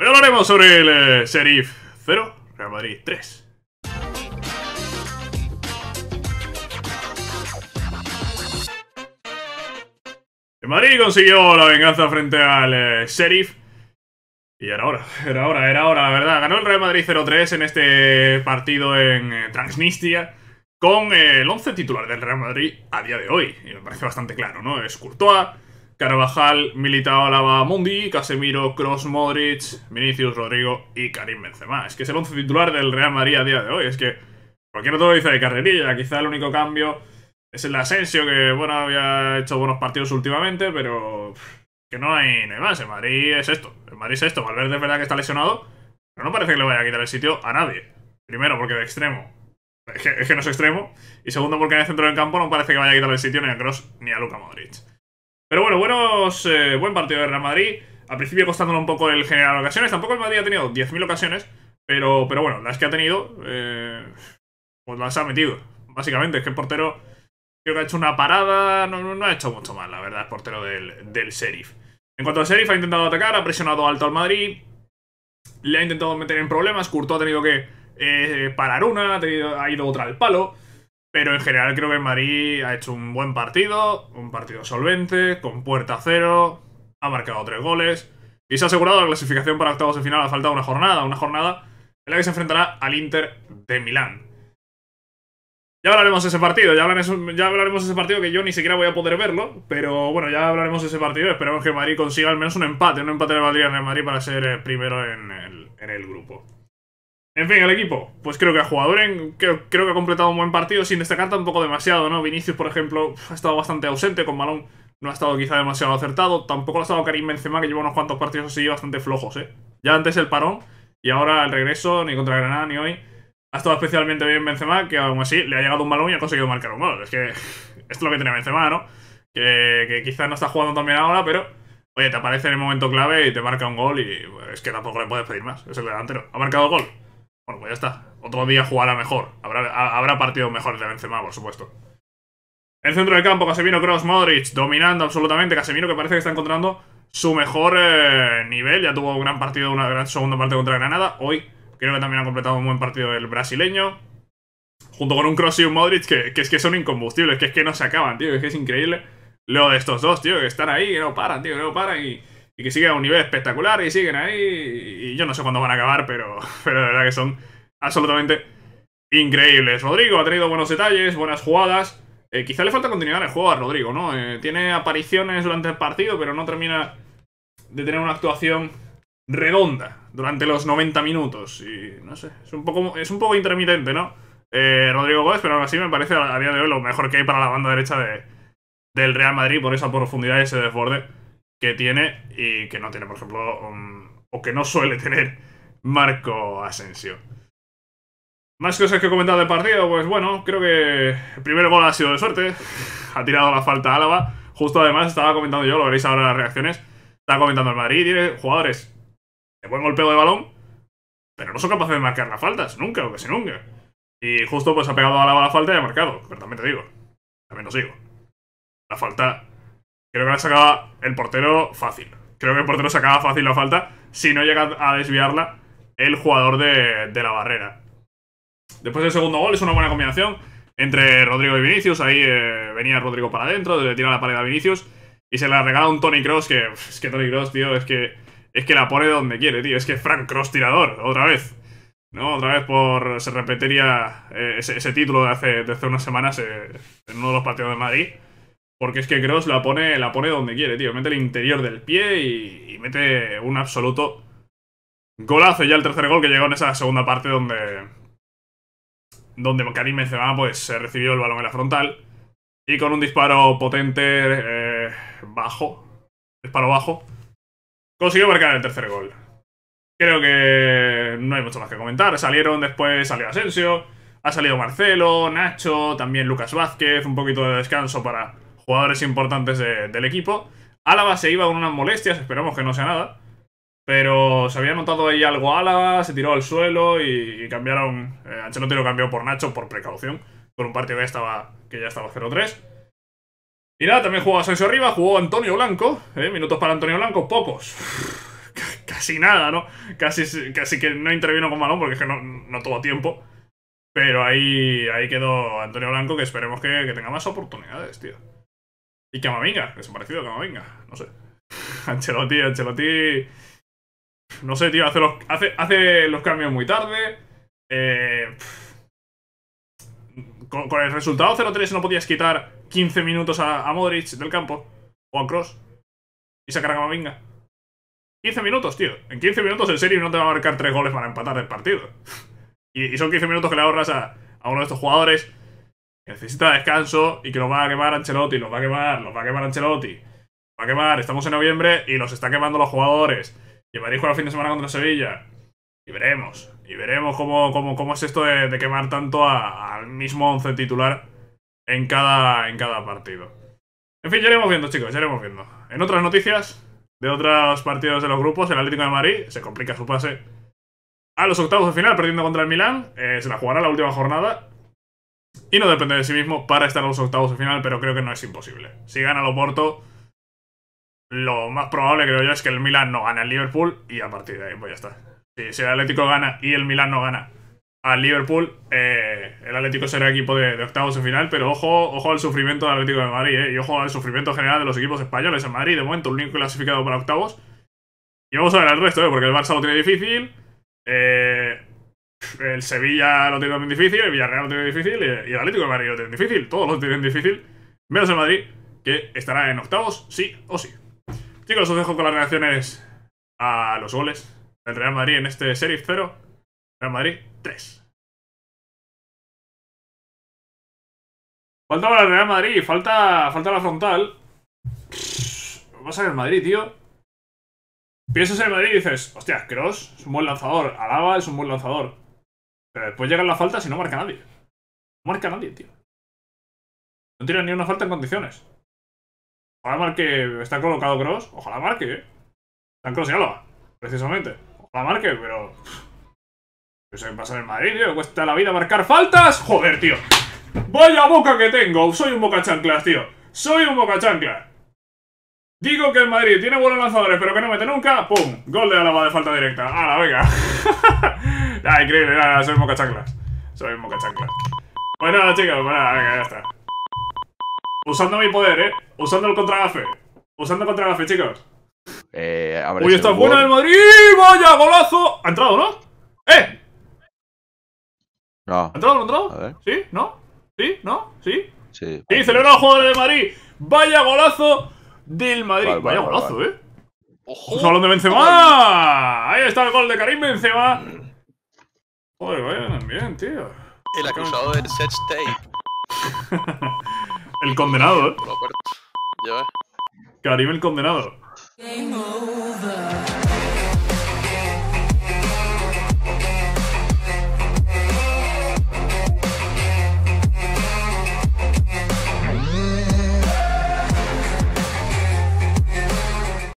Hoy hablaremos sobre el eh, Sheriff 0, Real Madrid 3. El Madrid consiguió la venganza frente al eh, Sheriff Y era hora, era hora, era hora, la verdad. Ganó el Real Madrid 0-3 en este partido en eh, Transnistria con el 11 titular del Real Madrid a día de hoy. Y me parece bastante claro, ¿no? Es Courtois, Carvajal, Militao, Alaba, Mundi, Casemiro, Cross, Modric, Vinicius, Rodrigo y Karim Benzema. Es que es el 11 titular del Real Madrid a día de hoy. Es que cualquier otro dice de carrerilla. Quizá el único cambio es el Asensio, que bueno, había hecho buenos partidos últimamente, pero que no hay nada más. El Madrid es esto. El Madrid es esto. Valverde es verdad que está lesionado, pero no parece que le vaya a quitar el sitio a nadie. Primero, porque de extremo. Es que, no es extremo. Y segundo, porque en el centro del campo no parece que vaya a quitar el sitio ni a Cross ni a Luca Modric. Pero bueno, buenos, eh, buen partido de Real Madrid. Al principio costándolo un poco el generar ocasiones. Tampoco el Madrid ha tenido 10.000 ocasiones. Pero, pero bueno, las que ha tenido, eh, pues las ha metido. Básicamente, es que el portero creo que ha hecho una parada. No, ha hecho mucho mal, la verdad, el portero del, del Sheriff. En cuanto al Sheriff, ha intentado atacar, ha presionado alto al Madrid. Le ha intentado meter en problemas. Curto ha tenido que eh, parar una, ha, ha ido otra al palo. Pero en general creo que Marí ha hecho un buen partido, un partido solvente, con puerta a cero, ha marcado tres goles y se ha asegurado la clasificación para octavos de final Ha falta una jornada, una jornada en la que se enfrentará al Inter de Milán. Ya hablaremos de ese partido, ya hablaremos, de ese partido que yo ni siquiera voy a poder verlo, pero bueno, ya hablaremos de ese partido. Esperemos que Marí consiga al menos un empate, un empate de valdría en Marí para ser eh, primero en el grupo. En fin, el equipo. Pues creo que ha jugado en, creo, que ha completado un buen partido sin destacar tampoco demasiado, ¿no? Vinicius, por ejemplo, ha estado bastante ausente con Malón. No ha estado quizá demasiado acertado. Tampoco ha estado Karim Benzema, que lleva unos cuantos partidos así bastante flojos, ¿eh? Ya antes el parón y ahora el regreso, ni contra Granada ni hoy. Ha estado especialmente bien Benzema, que aún así le ha llegado un balón y ha conseguido marcar un gol. Es que es lo que tiene Benzema, ¿no? Que, que quizás no está jugando tan bien ahora, pero oye, te aparece en el momento clave y te marca un gol y pues, es que tampoco le puedes pedir más. Es el delantero. Ha marcado gol. Bueno, pues ya está. Otro día jugará mejor. Habrá, habrá partido mejor de Benzema, por supuesto. El centro del campo, Casemiro, Cross, Modric, dominando absolutamente. Casemiro que parece que está encontrando su mejor eh, nivel. Ya tuvo un gran partido, una gran segunda parte contra Granada. Hoy creo que también ha completado un buen partido el brasileño. Junto con un Cross y un Modric que, que, es que son incombustibles, que es que no se acaban, tío. Es que es increíble lo de estos dos, tío, que están ahí, que no paran, tío, que no paran y y que siguen a un nivel espectacular y siguen ahí. Y yo no sé cuándo van a acabar, pero, pero de verdad que son absolutamente increíbles. Rodrigo ha tenido buenos detalles, buenas jugadas. Eh, quizá le falta continuidad en el juego a Rodrigo, ¿no? Eh, tiene apariciones durante el partido, pero no termina de tener una actuación redonda durante los 90 minutos. Y no sé, es un poco, es un poco intermitente, ¿no? Eh, Rodrigo Gómez, pero aún así me parece a día de hoy lo mejor que hay para la banda derecha del Real Madrid por esa profundidad y ese desborde que tiene y que no tiene, por ejemplo, o que no suele tener Marco Asensio. Más cosas que he comentado del partido, pues bueno, creo que el primer gol ha sido de suerte. Ha tirado la falta a Álava. Justo además estaba comentando yo, lo veréis ahora en las reacciones. Estaba comentando el Madrid, tiene jugadores de buen golpeo de balón, pero no son capaces de marcar las faltas, nunca o casi nunca. Y justo pues ha pegado a Álava la falta y ha marcado, pero también te digo, también os digo, La falta Creo que la sacaba el portero fácil. Creo que el portero sacaba fácil la falta si no llega a desviarla el jugador de, la barrera. Después del segundo gol es una buena combinación entre Rodrigo y Vinicius. Ahí eh, venía Rodrigo para adentro, le tira la pared a Vinicius y se la regala un Tony Cross que es que Tony Cross, tío, es que es que la pone donde quiere, tío. Es que Frank Cross tirador, otra vez. ¿No? Otra vez por se repetiría eh, ese, título de hace, unas semanas eh, en uno de los partidos de Madrid. Porque es que Cross la pone, la pone donde quiere, tío. Mete el interior del pie y, mete un absoluto golazo. ya el tercer gol que llegó en esa segunda parte donde... Donde Karim Benzema pues eh, recibió el balón en la frontal. Y con un disparo potente eh, bajo. Disparo bajo. Consiguió marcar el tercer gol. Creo que no hay mucho más que comentar. Salieron después, salió Asensio, ha salido Marcelo, Nacho, también Lucas Vázquez, un poquito de descanso para jugadores importantes del equipo. Álava se iba con unas molestias, esperamos que no sea nada. Pero se había notado ahí algo Álava, se tiró al suelo y, cambiaron. Eh, Ancelotti lo cambió por Nacho por precaución. Por un partido que ya estaba, que ya estaba 0-3. Y nada, también jugó Asensio arriba, jugó Antonio Blanco. Eh, minutos para Antonio Blanco, pocos. casi nada, ¿no? Casi, casi que no intervino con balón porque es que no, tuvo tiempo. Pero ahí, ahí quedó Antonio Blanco, que esperemos que tenga más oportunidades, tío. Y Camavinga, a Camavinga, no sé. Ancelotti, Ancelotti. No sé, tío, hace los, hace, los cambios muy tarde. Eh, con, el resultado 0-3 no podías quitar 15 minutos a, Modric del campo o a Cross y sacar a Camavinga. 15 minutos, tío. En 15 minutos en serio no te va a marcar 3 goles para empatar el partido. Y, son 15 minutos que le ahorras a, a uno de estos jugadores necesita descanso y que lo va a quemar Ancelotti, lo va a quemar, lo va a quemar Ancelotti. va a quemar, estamos en noviembre y los está quemando los jugadores. Y Madrid juega el fin de semana contra Sevilla. Y veremos, y veremos cómo, cómo, es esto de, quemar tanto al mismo once titular en cada, en cada partido. En fin, ya iremos viendo, chicos, ya iremos viendo. En otras noticias de otros partidos de los grupos, el Atlético de Madrid se complica su pase a los octavos de final, perdiendo contra el Milán. Eh, se la jugará la última jornada y no depende de sí mismo para estar en los octavos de final, pero creo que no es imposible. Si gana el Oporto, lo más probable creo yo es que el Milan no gane al Liverpool y a partir de ahí pues ya está. Si, el Atlético gana y el Milan no gana al Liverpool, eh, el Atlético será equipo de, octavos de final, pero ojo, ojo al sufrimiento del Atlético de Madrid, eh, y ojo al sufrimiento general de los equipos españoles en Madrid, de momento el único clasificado para octavos. Y vamos a ver el resto, eh, porque el Barça lo tiene difícil. Eh, el Sevilla lo tiene también difícil, el Villarreal lo tiene difícil y el Atlético de Madrid lo tiene difícil. Todos lo tienen difícil, menos el Madrid, que estará en octavos, sí o sí. Chicos, os dejo con las reacciones a los goles El Real Madrid en este series 0, Real Madrid 3. Falta para el Real Madrid, falta, falta la frontal. Vas a ver el Madrid, tío. Piensas en el Madrid y dices, hostia, Cross es un buen lanzador, Alaba es un buen lanzador. Pero después llegan las faltas y no marca nadie. No marca nadie, tío. No tiene ni una falta en condiciones. Ojalá marque. Está colocado Cross. Ojalá marque, eh. Están Cross y Alba, precisamente. Ojalá marque, pero. No sé qué pasa en el Madrid, tío. Cuesta la vida marcar faltas. Joder, tío. Vaya boca que tengo. Soy un boca chanclas, tío. Soy un boca chanclas. Digo que el Madrid tiene buenos lanzadores, pero que no mete nunca. ¡Pum! Gol de alaba de falta directa. la venga! ah, increíble, nada, soy chancla. Soy chancla. Pues nada, chicos, pues venga, ya está. Usando mi poder, ¿eh? Usando el contragafe. Usando el contragafe, chicos. Eh, ¡Uy, está buena el Madrid! ¡Vaya, golazo! ¿Ha entrado, no? ¡Eh! No. ¿Ha entrado, no ha entrado? A ver. ¿Sí? ¿No? ¿Sí? ¿No? ¿Sí? Sí. Sí, el jugador de Madrid. ¡Vaya golazo! del Madrid. Vaya golazo, ¿eh? ¡Ojo! ¡Un salón de Benzema! ¡Ahí está el gol de Karim Benzema! Joder, vaya bien, tío. El acusado del set tape. el condenado, ¿eh? Ya ves. Karim el condenado.